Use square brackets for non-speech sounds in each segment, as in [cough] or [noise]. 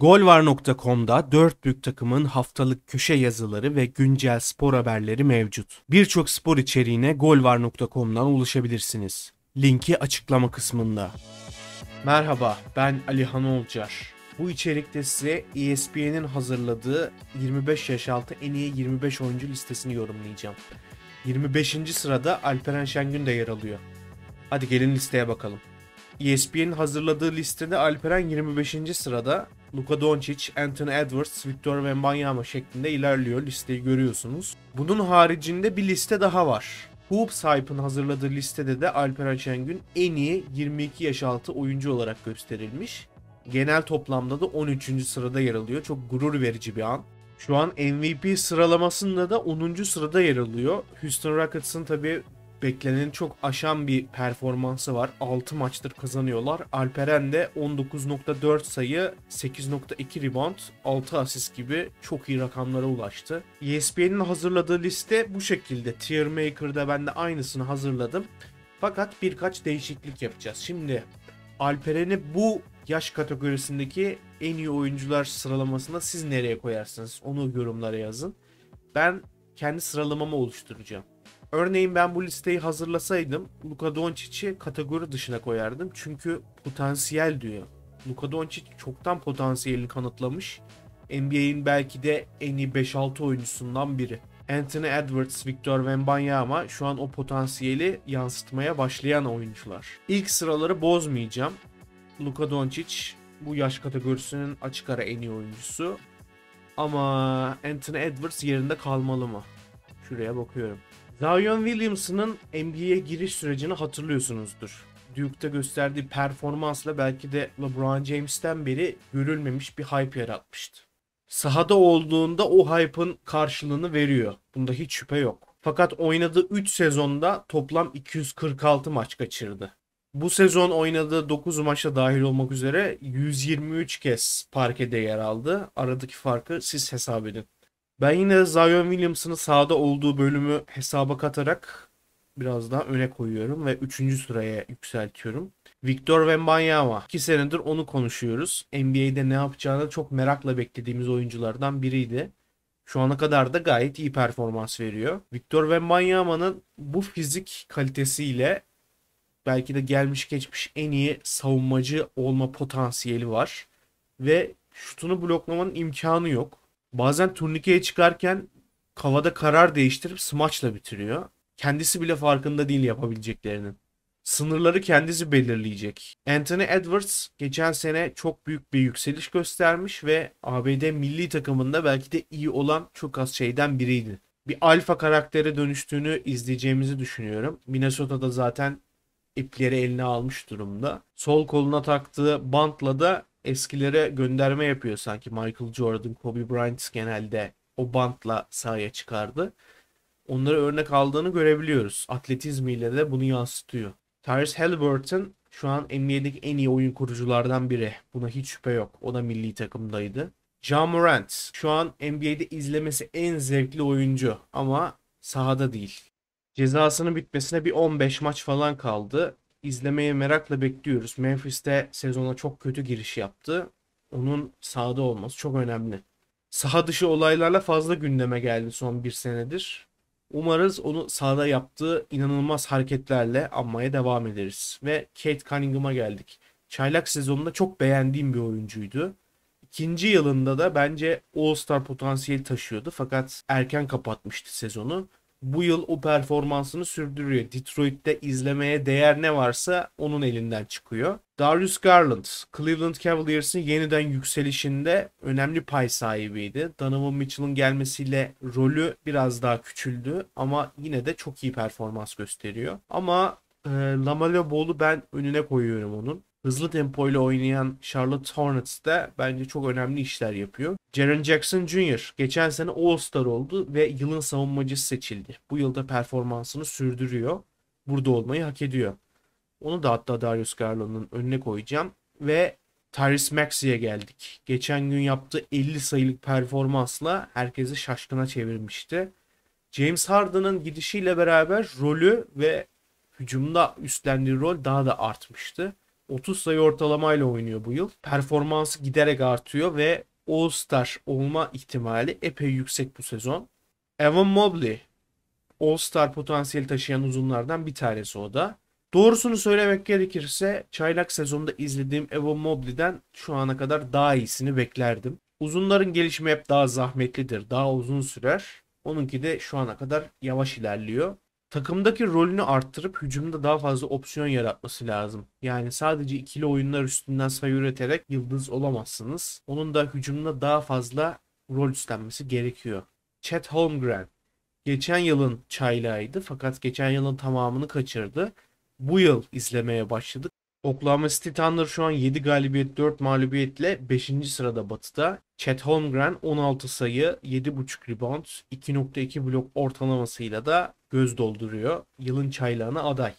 Golvar.com'da dört büyük takımın haftalık köşe yazıları ve güncel spor haberleri mevcut. Birçok spor içeriğine golvar.com'dan ulaşabilirsiniz. Linki açıklama kısmında. Merhaba, ben Alihan Olcar. Bu içerikte size ESPN'in hazırladığı 25 yaş altı en iyi 25 oyuncu listesini yorumlayacağım. 25. sırada Alperen Şengün de yer alıyor. Hadi gelin listeye bakalım. ESPN'in hazırladığı listede Alperen 25. sırada, Luka Doncic, Anthony Edwards, Victor Wembanyama şeklinde ilerliyor. Listeyi görüyorsunuz. Bunun haricinde bir liste daha var. Hoops Hype'ın hazırladığı listede de Alperen Şengün en iyi 22 yaş altı oyuncu olarak gösterilmiş. Genel toplamda da 13. sırada yer alıyor. Çok gurur verici bir an. Şu an MVP sıralamasında da 10. sırada yer alıyor. Houston Rockets'ın tabii Beklenen çok aşan bir performansı var. 6 maçtır kazanıyorlar. Alperen de 19.4 sayı, 8.2 rebound, 6 asist gibi çok iyi rakamlara ulaştı. ESPN'in hazırladığı liste bu şekilde. Tier Maker'da ben de aynısını hazırladım. Fakat birkaç değişiklik yapacağız. Şimdi Alperen'i bu yaş kategorisindeki en iyi oyuncular sıralamasında siz nereye koyarsınız? Onu yorumlara yazın. Ben kendi sıralamamı oluşturacağım. Örneğin ben bu listeyi hazırlasaydım Luka Doncic'i kategori dışına koyardım. Çünkü potansiyel diyor. Luka Doncic çoktan potansiyelini kanıtlamış. NBA'in belki de en iyi 5-6 oyuncusundan biri. Anthony Edwards, Victor Wembanyama şu an o potansiyeli yansıtmaya başlayan oyuncular. İlk sıraları bozmayacağım. Luka Doncic bu yaş kategorisinin açık ara en iyi oyuncusu. Ama Anthony Edwards yerinde kalmalı mı? Şuraya bakıyorum. Zion Williamson'ın NBA'ye giriş sürecini hatırlıyorsunuzdur. Duke'da gösterdiği performansla belki de LeBron James'ten beri görülmemiş bir hype yaratmıştı. Sahada olduğunda o hype'ın karşılığını veriyor. Bunda hiç şüphe yok. Fakat oynadığı 3 sezonda toplam 246 maç kaçırdı. Bu sezon oynadığı 9 maça dahil olmak üzere 123 kez parkede yer aldı. Aradaki farkı siz hesap edin. Ben yine Zion Williamson'ın sahada olduğu bölümü hesaba katarak biraz daha öne koyuyorum ve 3. sıraya yükseltiyorum. Victor Wembanyama. 2 senedir onu konuşuyoruz. NBA'de ne yapacağını çok merakla beklediğimiz oyunculardan biriydi. Şu ana kadar da gayet iyi performans veriyor. Victor Wembanyama'nın bu fizik kalitesiyle belki de gelmiş geçmiş en iyi savunmacı olma potansiyeli var. Ve şutunu bloklamanın imkanı yok. Bazen turnikeye çıkarken kavada karar değiştirip smaçla bitiriyor. Kendisi bile farkında değil yapabileceklerinin. Sınırları kendisi belirleyecek. Anthony Edwards geçen sene çok büyük bir yükseliş göstermiş ve ABD milli takımında belki de iyi olan çok az şeyden biriydi. Bir alfa karaktere dönüştüğünü izleyeceğimizi düşünüyorum. Minnesota'da zaten ipleri eline almış durumda. Sol koluna taktığı bantla da eskilere gönderme yapıyor sanki Michael Jordan, Kobe Bryant genelde o bantla sahaya çıkardı. Onları örnek aldığını görebiliyoruz. Atletizmiyle de bunu yansıtıyor. Tyrese Halliburton şu an NBA'deki en iyi oyun kuruculardan biri. Buna hiç şüphe yok. O da milli takımdaydı. John Morant şu an NBA'de izlemesi en zevkli oyuncu ama sahada değil. Cezasının bitmesine bir 15 maç falan kaldı izlemeye merakla bekliyoruz. Memphis'te sezona çok kötü giriş yaptı. Onun sahada olması çok önemli. Saha dışı olaylarla fazla gündeme geldi son bir senedir. Umarız onu sahada yaptığı inanılmaz hareketlerle anmaya devam ederiz. Ve Kate Cunningham'a geldik. Çaylak sezonunda çok beğendiğim bir oyuncuydu. İkinci yılında da bence All-Star potansiyeli taşıyordu fakat erken kapatmıştı sezonu bu yıl o performansını sürdürüyor. Detroit'te izlemeye değer ne varsa onun elinden çıkıyor. Darius Garland, Cleveland Cavaliers'ın yeniden yükselişinde önemli pay sahibiydi. Donovan Mitchell'ın gelmesiyle rolü biraz daha küçüldü ama yine de çok iyi performans gösteriyor. Ama e, Lamelo Ball'u ben önüne koyuyorum onun hızlı tempoyla oynayan Charlotte Hornets de bence çok önemli işler yapıyor. Jaren Jackson Jr. geçen sene All-Star oldu ve yılın savunmacısı seçildi. Bu yılda performansını sürdürüyor. Burada olmayı hak ediyor. Onu da hatta Darius Garland'ın önüne koyacağım. Ve Tyrese Maxey'e geldik. Geçen gün yaptığı 50 sayılık performansla herkesi şaşkına çevirmişti. James Harden'ın gidişiyle beraber rolü ve hücumda üstlendiği rol daha da artmıştı. 30 sayı ortalamayla oynuyor bu yıl. Performansı giderek artıyor ve All-Star olma ihtimali epey yüksek bu sezon. Evan Mobley All-Star potansiyeli taşıyan uzunlardan bir tanesi o da. Doğrusunu söylemek gerekirse çaylak sezonunda izlediğim Evan Mobley'den şu ana kadar daha iyisini beklerdim. Uzunların gelişimi hep daha zahmetlidir, daha uzun sürer. Onunki de şu ana kadar yavaş ilerliyor takımdaki rolünü arttırıp hücumda daha fazla opsiyon yaratması lazım. Yani sadece ikili oyunlar üstünden sayı üreterek yıldız olamazsınız. Onun da hücumda daha fazla rol üstlenmesi gerekiyor. Chet Holmgren geçen yılın çaylağıydı fakat geçen yılın tamamını kaçırdı. Bu yıl izlemeye başladık. Oklahoma City Thunder şu an 7 galibiyet 4 mağlubiyetle 5. sırada batıda. Chet Holmgren 16 sayı, 7.5 rebound, 2.2 blok ortalamasıyla da göz dolduruyor. Yılın çaylağına aday.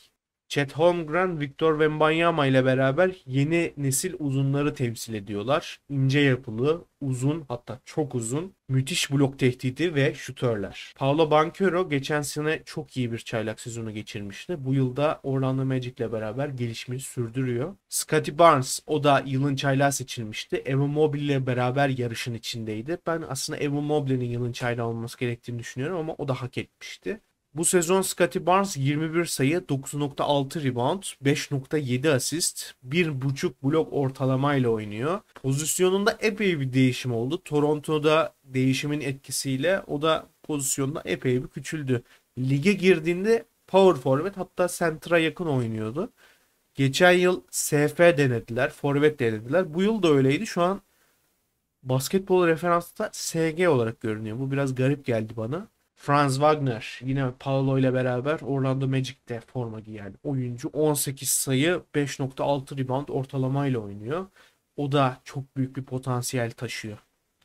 Chet Holmgren, Victor Wembanyama ile beraber yeni nesil uzunları temsil ediyorlar. İnce yapılı, uzun hatta çok uzun, müthiş blok tehdidi ve şutörler. Paolo Banchero geçen sene çok iyi bir çaylak sezonu geçirmişti. Bu yılda Orlando Magic ile beraber gelişmeyi sürdürüyor. Scotty Barnes o da yılın çaylağı seçilmişti. Evan Mobley ile beraber yarışın içindeydi. Ben aslında Evan Mobley'nin yılın çaylağı olması gerektiğini düşünüyorum ama o da hak etmişti. Bu sezon Scotty Barnes 21 sayı, 9.6 rebound, 5.7 asist, 1.5 blok ortalamayla oynuyor. Pozisyonunda epey bir değişim oldu. Toronto'da değişimin etkisiyle o da pozisyonda epey bir küçüldü. Lige girdiğinde power forward hatta center'a yakın oynuyordu. Geçen yıl SF denediler, forvet denediler. Bu yıl da öyleydi. Şu an basketbol referansta SG olarak görünüyor. Bu biraz garip geldi bana. Franz Wagner yine Paolo ile beraber Orlando Magic'te forma giyen oyuncu 18 sayı 5.6 rebound ortalamayla oynuyor. O da çok büyük bir potansiyel taşıyor.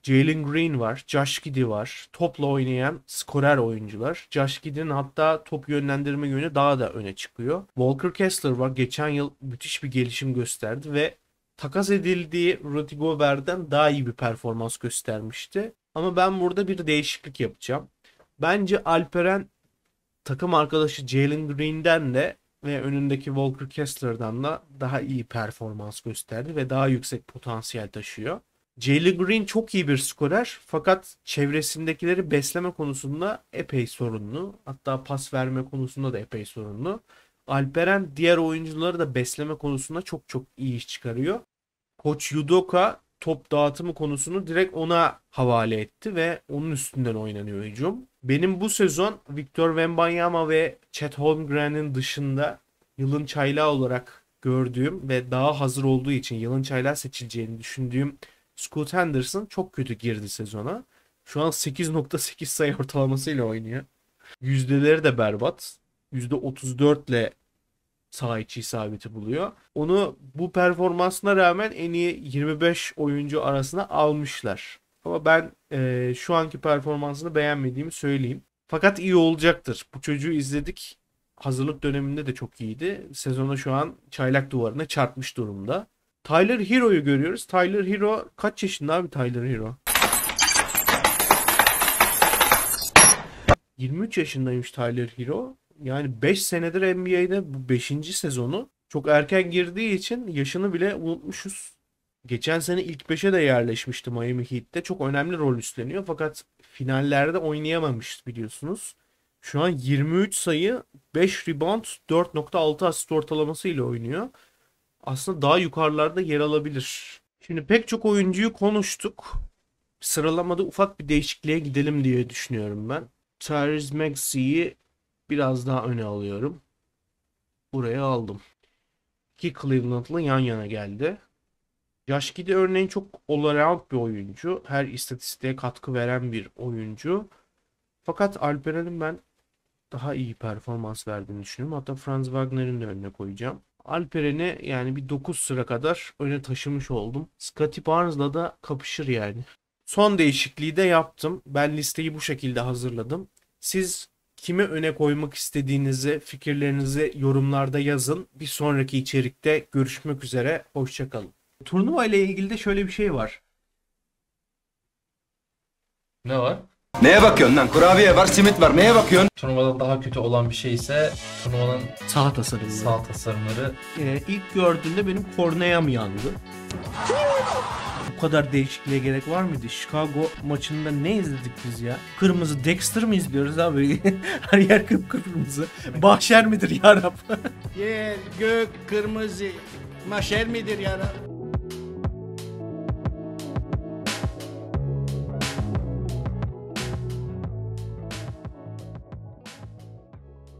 Jalen Green var, Josh Giddy var. Topla oynayan skorer oyuncular. Josh Giddy'nin hatta top yönlendirme yönü daha da öne çıkıyor. Walker Kessler var. Geçen yıl müthiş bir gelişim gösterdi ve takas edildiği Rudy Gobert'den daha iyi bir performans göstermişti. Ama ben burada bir değişiklik yapacağım. Bence Alperen takım arkadaşı Jalen Green'den de ve önündeki Walker Kessler'dan da daha iyi performans gösterdi ve daha yüksek potansiyel taşıyor. Jalen Green çok iyi bir skorer fakat çevresindekileri besleme konusunda epey sorunlu. Hatta pas verme konusunda da epey sorunlu. Alperen diğer oyuncuları da besleme konusunda çok çok iyi iş çıkarıyor. Koç Yudoka top dağıtımı konusunu direkt ona havale etti ve onun üstünden oynanıyor hücum. Benim bu sezon Victor Wembanyama ve Chet Holmgren'in dışında yılın çaylağı olarak gördüğüm ve daha hazır olduğu için yılın çaylağı seçileceğini düşündüğüm Scoot Henderson çok kötü girdi sezona. Şu an 8.8 sayı ortalamasıyla oynuyor. Yüzdeleri de berbat. %34 ile saha içi isabeti buluyor. Onu bu performansına rağmen en iyi 25 oyuncu arasına almışlar. Ama ben e, şu anki performansını beğenmediğimi söyleyeyim. Fakat iyi olacaktır. Bu çocuğu izledik. Hazırlık döneminde de çok iyiydi. Sezona şu an çaylak duvarına çarpmış durumda. Tyler Hero'yu görüyoruz. Tyler Hero kaç yaşında abi Tyler Hero? 23 yaşındaymış Tyler Hero yani 5 senedir NBA'de bu 5. sezonu çok erken girdiği için yaşını bile unutmuşuz. Geçen sene ilk 5'e de yerleşmişti Miami Heat'te. Çok önemli rol üstleniyor fakat finallerde oynayamamış biliyorsunuz. Şu an 23 sayı, 5 rebound, 4.6 asist ortalaması ile oynuyor. Aslında daha yukarılarda yer alabilir. Şimdi pek çok oyuncuyu konuştuk. Sıralamada ufak bir değişikliğe gidelim diye düşünüyorum ben. Tyrese Maxey'i biraz daha öne alıyorum. Buraya aldım. İki Cleveland'lı yan yana geldi. Josh Giddy örneğin çok all bir oyuncu. Her istatistiğe katkı veren bir oyuncu. Fakat Alperen'in ben daha iyi performans verdiğini düşünüyorum. Hatta Franz Wagner'in de önüne koyacağım. Alperen'i yani bir 9 sıra kadar öne taşımış oldum. Scotty Barnes'la da kapışır yani. Son değişikliği de yaptım. Ben listeyi bu şekilde hazırladım. Siz kimi öne koymak istediğinizi, fikirlerinizi yorumlarda yazın. Bir sonraki içerikte görüşmek üzere. Hoşçakalın. Turnuva ile ilgili de şöyle bir şey var. Ne var? Neye bakıyorsun lan? Kurabiye var, simit var. Neye bakıyorsun? Turnuvadan daha kötü olan bir şey ise turnuvanın sağ tasarımları. Sağ tasarımları. Ee, ilk gördüğümde benim korneam yandı bu kadar değişikliğe gerek var mıydı? Chicago maçında ne izledik biz ya? Kırmızı Dexter mi izliyoruz abi? [laughs] Her yer kıpkırmızı. Bahşer midir yarab? Rab? Yer, gök, kırmızı. Maşer midir yarab?